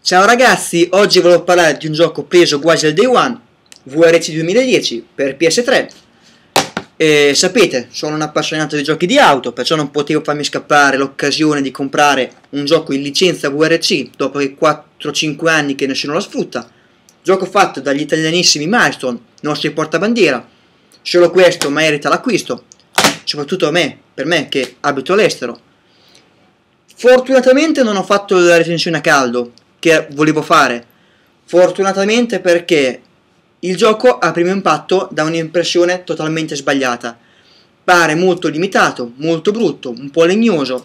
Ciao ragazzi, oggi volevo parlare di un gioco preso quasi al day one, VRC 2010 per PS3. E sapete, sono un appassionato di giochi di auto, perciò non potevo farmi scappare l'occasione di comprare un gioco in licenza VRC dopo 4-5 anni che nessuno la sfrutta. Gioco fatto dagli italianissimi Milestone, nostri portabandiera. Solo questo merita l'acquisto, soprattutto a me, per me che abito all'estero. Fortunatamente non ho fatto la recensione a caldo, che volevo fare. Fortunatamente perché il gioco a primo impatto dà un'impressione totalmente sbagliata. Pare molto limitato, molto brutto, un po' legnoso.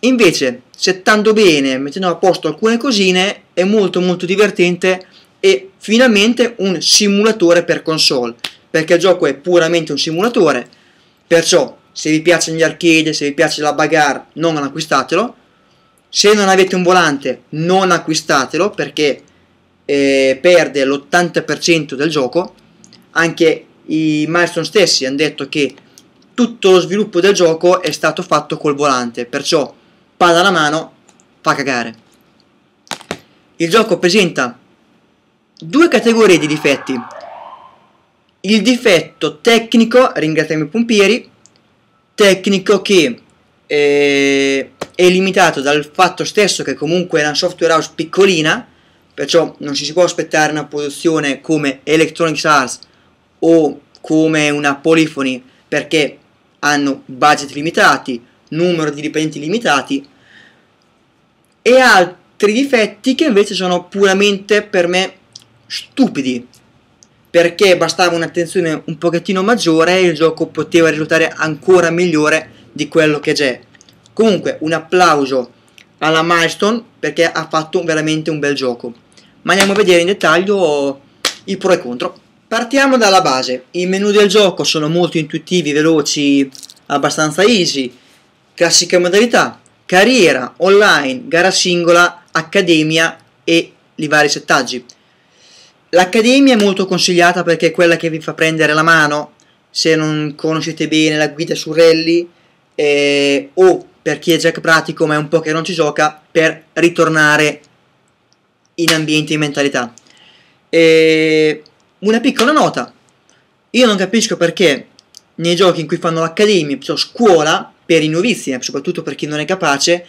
Invece, settando bene, mettendo a posto alcune cosine, è molto molto divertente e finalmente un simulatore per console, perché il gioco è puramente un simulatore. Perciò, se vi piacciono gli arcade, se vi piace la bagarre, non acquistatelo, se non avete un volante non acquistatelo perché eh, perde l'80% del gioco. Anche i Milestone stessi hanno detto che tutto lo sviluppo del gioco è stato fatto col volante, perciò palla alla mano fa cagare. Il gioco presenta due categorie di difetti. Il difetto tecnico, ringraziamo i pompieri, tecnico che eh, è limitato dal fatto stesso che comunque è una software house piccolina, perciò non ci si può aspettare una produzione come Electronic Arts o come una Polyphony perché hanno budget limitati, numero di dipendenti limitati e altri difetti che invece sono puramente per me stupidi perché bastava un'attenzione un pochettino maggiore e il gioco poteva risultare ancora migliore di quello che c'è. Comunque un applauso alla Milestone perché ha fatto veramente un bel gioco. Ma andiamo a vedere in dettaglio i pro e contro. Partiamo dalla base. I menu del gioco sono molto intuitivi, veloci, abbastanza easy. Classica modalità, carriera, online, gara singola, accademia e i vari settaggi. L'accademia è molto consigliata perché è quella che vi fa prendere la mano se non conoscete bene la guida su rally eh, o per chi è Jack pratico ma è un po' che non ci gioca per ritornare in ambienti e mentalità. E eh, una piccola nota, io non capisco perché nei giochi in cui fanno l'accademia, cioè scuola, per i nuovissimi, eh, soprattutto per chi non è capace,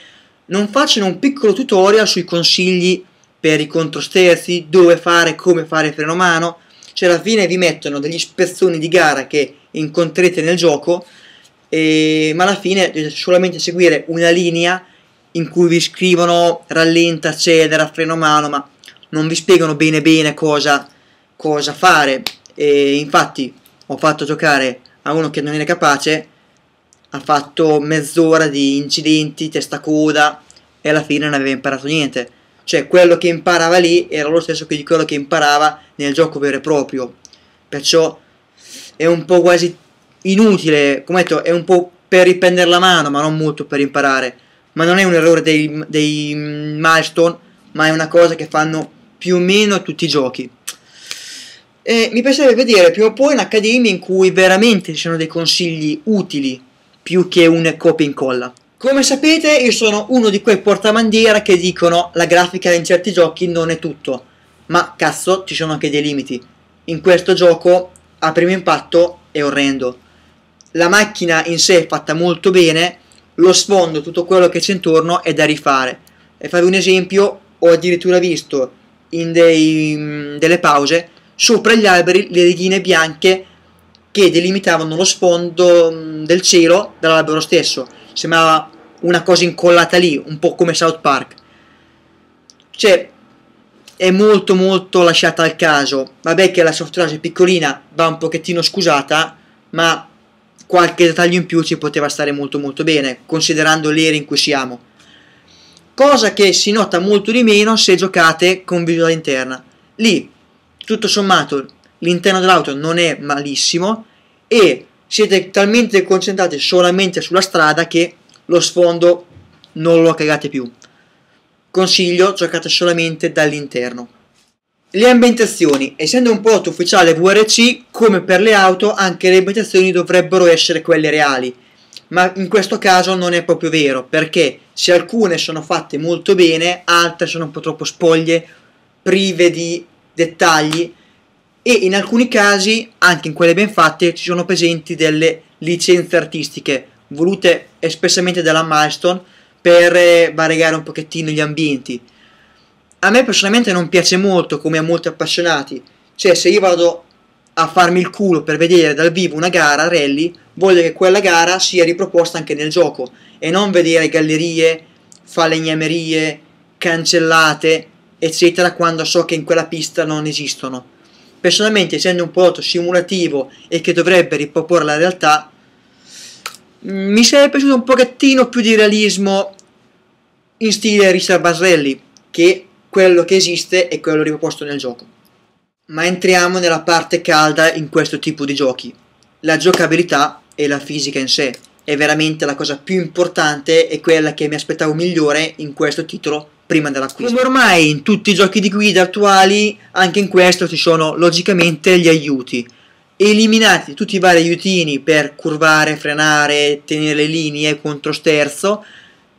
non facciano un piccolo tutorial sui consigli per i controsterzi, dove fare, come fare freno a mano, cioè alla fine vi mettono degli spezzoni di gara che incontrete nel gioco e, ma alla fine dovete eh, solamente seguire una linea in cui vi scrivono rallenta, accelera, freno mano, ma non vi spiegano bene bene cosa, cosa fare. E infatti ho fatto giocare a uno che non era capace, ha fatto mezz'ora di incidenti, testa coda, e alla fine non aveva imparato niente. Cioè quello che imparava lì era lo stesso che di quello che imparava nel gioco vero e proprio. Perciò è un po' quasi inutile, come detto, è un po' per riprendere la mano, ma non molto per imparare. Ma non è un errore dei, dei milestone, ma è una cosa che fanno più o meno tutti i giochi. E mi piacerebbe vedere prima o poi un'accademia in cui veramente ci sono dei consigli utili più che un copia e incolla. Come sapete, io sono uno di quei portamandiera che dicono la grafica in certi giochi non è tutto, ma cazzo, ci sono anche dei limiti. In questo gioco, a primo impatto, è orrendo la macchina in sé è fatta molto bene, lo sfondo, tutto quello che c'è intorno è da rifare. E farvi un esempio, ho addirittura visto in dei, mm, delle pause sopra gli alberi le righine bianche che delimitavano lo sfondo mm, del cielo dall'albero stesso. Sembrava una cosa incollata lì, un po' come South Park. Cioè, è molto molto lasciata al caso. Vabbè che la software è piccolina, va un pochettino scusata, ma qualche dettaglio in più ci poteva stare molto molto bene, considerando l'era in cui siamo. Cosa che si nota molto di meno se giocate con visuale interna. Lì, tutto sommato, l'interno dell'auto non è malissimo e siete talmente concentrati solamente sulla strada che lo sfondo non lo cagate più. Consiglio, giocate solamente dall'interno. Le ambientazioni, essendo un prodotto ufficiale VRC, come per le auto, anche le ambientazioni dovrebbero essere quelle reali. Ma in questo caso non è proprio vero, perché se alcune sono fatte molto bene, altre sono un po' troppo spoglie, prive di dettagli e in alcuni casi, anche in quelle ben fatte, ci sono presenti delle licenze artistiche volute espressamente dalla Milestone per eh, variegare un pochettino gli ambienti a me personalmente non piace molto come a molti appassionati, cioè se io vado a farmi il culo per vedere dal vivo una gara rally, voglio che quella gara sia riproposta anche nel gioco e non vedere gallerie, falegnamerie, cancellate, eccetera, quando so che in quella pista non esistono. Personalmente, essendo un prodotto simulativo e che dovrebbe riproporre la realtà, mm, mi sarebbe piaciuto un pochettino più di realismo in stile Richard Basrelli, che quello che esiste e quello riproposto nel gioco. Ma entriamo nella parte calda in questo tipo di giochi, la giocabilità e la fisica in sé. È veramente la cosa più importante e quella che mi aspettavo migliore in questo titolo prima dell'acquisto. Come ormai in tutti i giochi di guida attuali, anche in questo ci sono logicamente gli aiuti. Eliminati tutti i vari aiutini per curvare, frenare, tenere le linee contro sterzo,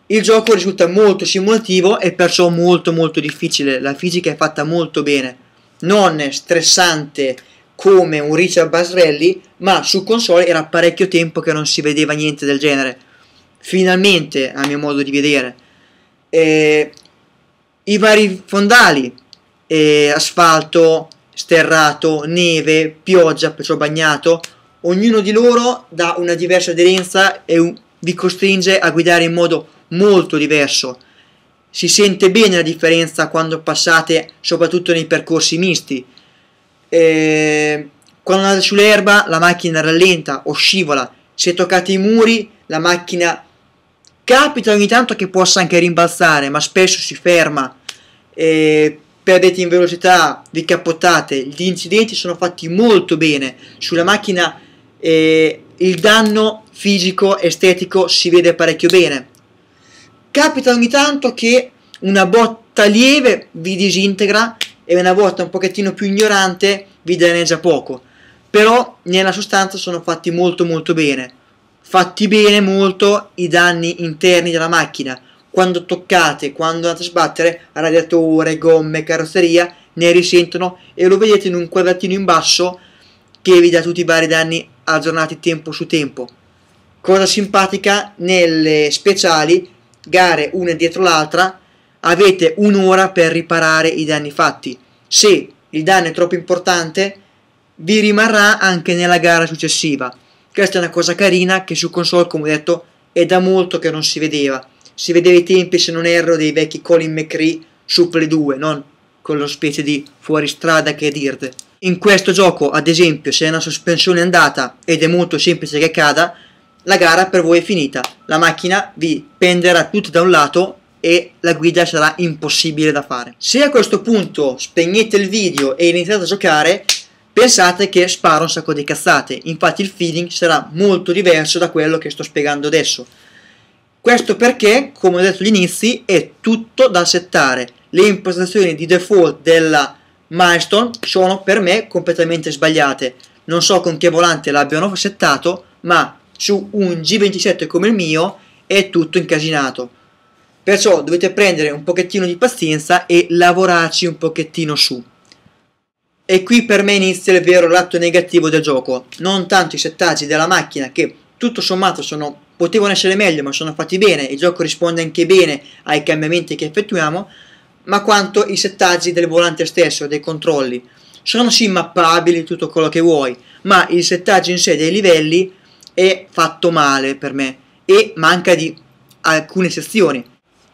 il gioco risulta molto simulativo e perciò molto molto difficile, la fisica è fatta molto bene, non stressante come un Richard Basrelli, ma su console era parecchio tempo che non si vedeva niente del genere. Finalmente, a mio modo di vedere, eh, i vari fondali, eh, asfalto, sterrato, neve, pioggia, perciò bagnato, ognuno di loro dà una diversa aderenza e vi costringe a guidare in modo molto diverso. Si sente bene la differenza quando passate soprattutto nei percorsi misti. Eh, quando andate sull'erba la macchina rallenta o scivola. Se toccate i muri la macchina capita ogni tanto che possa anche rimbalzare, ma spesso si ferma. Eh, perdete in velocità, vi cappottate. Gli incidenti sono fatti molto bene. Sulla macchina eh, il danno fisico, estetico si vede parecchio bene. Capita ogni tanto che una botta lieve vi disintegra e una botta un pochettino più ignorante vi danneggia poco. Però nella sostanza sono fatti molto molto bene. Fatti bene molto i danni interni della macchina. Quando toccate, quando andate a sbattere, radiatore, gomme, carrozzeria, ne risentono e lo vedete in un quadratino in basso che vi dà tutti i vari danni aggiornati tempo su tempo. Cosa simpatica, nelle speciali gare una dietro l'altra, avete un'ora per riparare i danni fatti. Se il danno è troppo importante, vi rimarrà anche nella gara successiva. Questa è una cosa carina che su console, come ho detto, è da molto che non si vedeva. Si vedeva i tempi, se non erro, dei vecchi Colin McCree su Play 2, non quello specie di fuoristrada che è dirte. In questo gioco, ad esempio, se è una sospensione andata ed è molto semplice che cada, la gara per voi è finita la macchina vi penderà tutta da un lato e la guida sarà impossibile da fare. Se a questo punto spegnete il video e iniziate a giocare, pensate che sparo un sacco di cazzate, infatti il feeling sarà molto diverso da quello che sto spiegando adesso. Questo perché, come ho detto agli inizi, è tutto da settare. Le impostazioni di default della milestone sono per me completamente sbagliate. Non so con che volante l'abbiano settato, ma su un G27 come il mio è tutto incasinato. Perciò dovete prendere un pochettino di pazienza e lavorarci un pochettino su. E qui per me inizia il vero lato negativo del gioco, non tanto i settaggi della macchina che tutto sommato sono, potevano essere meglio ma sono fatti bene, il gioco risponde anche bene ai cambiamenti che effettuiamo, ma quanto i settaggi del volante stesso, dei controlli. Sono sì mappabili tutto quello che vuoi, ma il settaggio in sé dei livelli è fatto male per me e manca di alcune sezioni.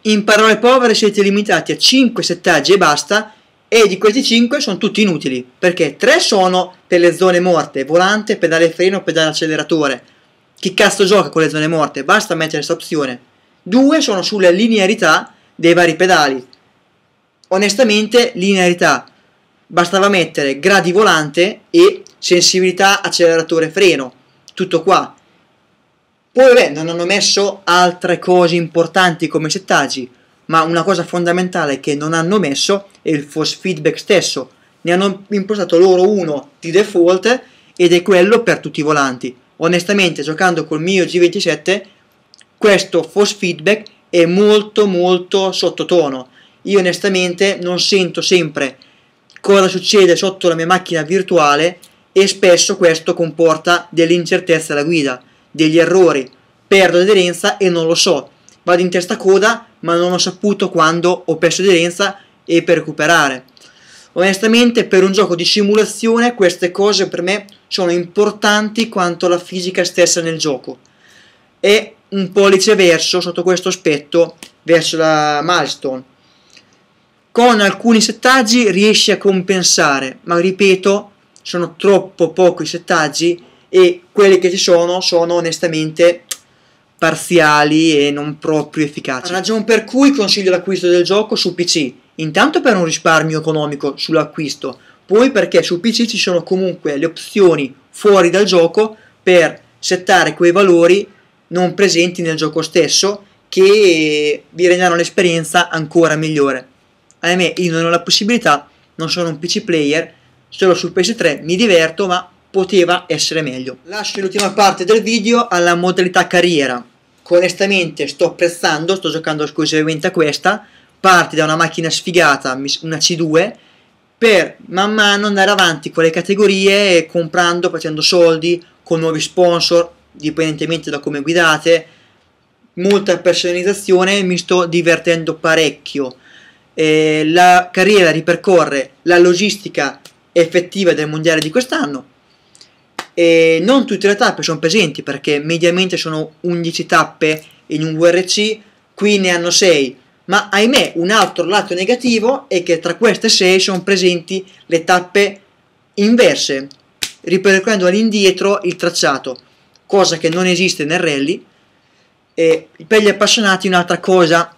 In parole povere siete limitati a 5 settaggi e basta e di questi 5 sono tutti inutili perché 3 sono per le zone morte, volante, pedale freno, pedale acceleratore. Chi cazzo gioca con le zone morte? Basta mettere questa opzione. 2 sono sulla linearità dei vari pedali. Onestamente linearità. Bastava mettere gradi volante e sensibilità acceleratore freno tutto qua. Poi vabbè, non hanno messo altre cose importanti come settaggi, ma una cosa fondamentale che non hanno messo è il force feedback stesso. Ne hanno impostato loro uno di default ed è quello per tutti i volanti. Onestamente, giocando col mio G27, questo force feedback è molto molto sottotono. Io onestamente non sento sempre cosa succede sotto la mia macchina virtuale e spesso questo comporta delle incertezze alla guida, degli errori, perdo aderenza e non lo so, vado in testa coda ma non ho saputo quando ho perso aderenza e per recuperare. Onestamente per un gioco di simulazione queste cose per me sono importanti quanto la fisica stessa nel gioco. È un pollice verso sotto questo aspetto verso la milestone. Con alcuni settaggi riesci a compensare, ma ripeto, sono troppo poco i settaggi e quelli che ci sono sono onestamente parziali e non proprio efficaci. Ragione per cui consiglio l'acquisto del gioco su PC, intanto per un risparmio economico sull'acquisto, poi perché su PC ci sono comunque le opzioni fuori dal gioco per settare quei valori non presenti nel gioco stesso che vi renderanno l'esperienza ancora migliore. Ahimè, io non ho la possibilità, non sono un PC player solo sul PS3 mi diverto ma poteva essere meglio. Lascio l'ultima parte del video alla modalità carriera. Onestamente sto apprezzando, sto giocando esclusivamente a questa, parti da una macchina sfigata, una C2, per man mano andare avanti con le categorie, comprando, facendo soldi, con nuovi sponsor, dipendentemente da come guidate, molta personalizzazione, mi sto divertendo parecchio. Eh, la carriera ripercorre la logistica effettiva del mondiale di quest'anno e non tutte le tappe sono presenti perché mediamente sono 11 tappe in un VRC, qui ne hanno 6 ma ahimè un altro lato negativo è che tra queste 6 sono presenti le tappe inverse ripercorrendo all'indietro il tracciato cosa che non esiste nel rally e per gli appassionati un'altra cosa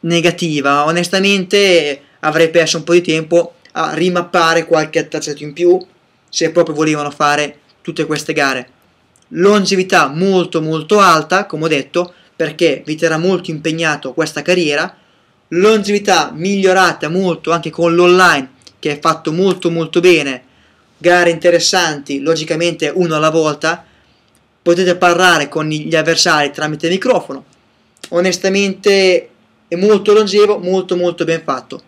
negativa onestamente avrei perso un po' di tempo a rimappare qualche attacciato in più se proprio volevano fare tutte queste gare. Longevità molto molto alta, come ho detto, perché vi terrà molto impegnato questa carriera. Longevità migliorata molto anche con l'online che è fatto molto molto bene. Gare interessanti, logicamente uno alla volta. Potete parlare con gli avversari tramite microfono. Onestamente è molto longevo, molto molto ben fatto.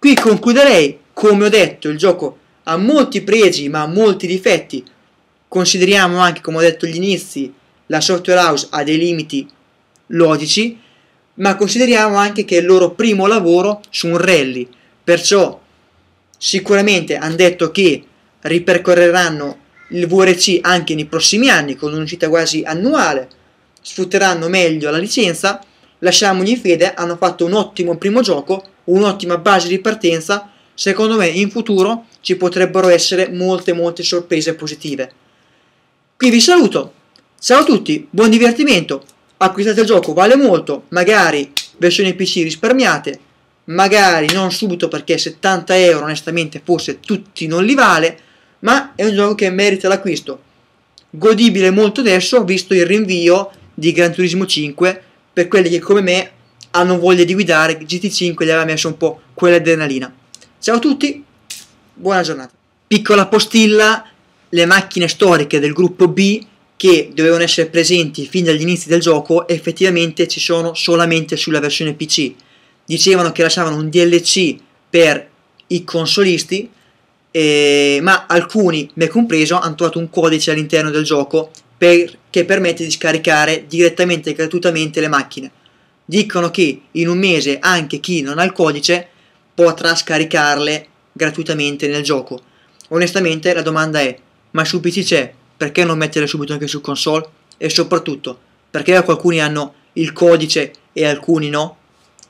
Qui concluderei, come ho detto, il gioco ha molti pregi ma molti difetti. Consideriamo anche, come ho detto agli inizi, la software house ha dei limiti logici, ma consideriamo anche che è il loro primo lavoro su un rally, perciò sicuramente hanno detto che ripercorreranno il VRC anche nei prossimi anni con un'uscita quasi annuale, sfrutteranno meglio la licenza, lasciamogli fede, hanno fatto un ottimo primo gioco un'ottima base di partenza, secondo me in futuro ci potrebbero essere molte molte sorprese positive. Qui vi saluto, ciao a tutti, buon divertimento, acquistate il gioco, vale molto, magari versione PC risparmiate, magari non subito perché 70 euro onestamente forse tutti non li vale, ma è un gioco che merita l'acquisto. Godibile molto adesso, visto il rinvio di Gran Turismo 5, per quelli che come me hanno voglia di guidare, GT5 gli aveva messo un po' quell'adrenalina. Ciao a tutti, buona giornata. Piccola postilla, le macchine storiche del gruppo B che dovevano essere presenti fin dagli inizi del gioco effettivamente ci sono solamente sulla versione PC. Dicevano che lasciavano un DLC per i consolisti, eh, ma alcuni, me compreso, hanno trovato un codice all'interno del gioco per, che permette di scaricare direttamente e gratuitamente le macchine dicono che in un mese anche chi non ha il codice potrà scaricarle gratuitamente nel gioco. Onestamente la domanda è, ma su PC c'è, perché non mettere subito anche su console? E soprattutto, perché alcuni hanno il codice e alcuni no?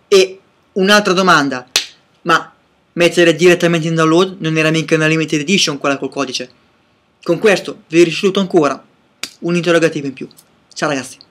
E un'altra domanda, ma mettere direttamente in download non era mica una limited edition quella col codice? Con questo vi risulto ancora un interrogativo in più. Ciao ragazzi!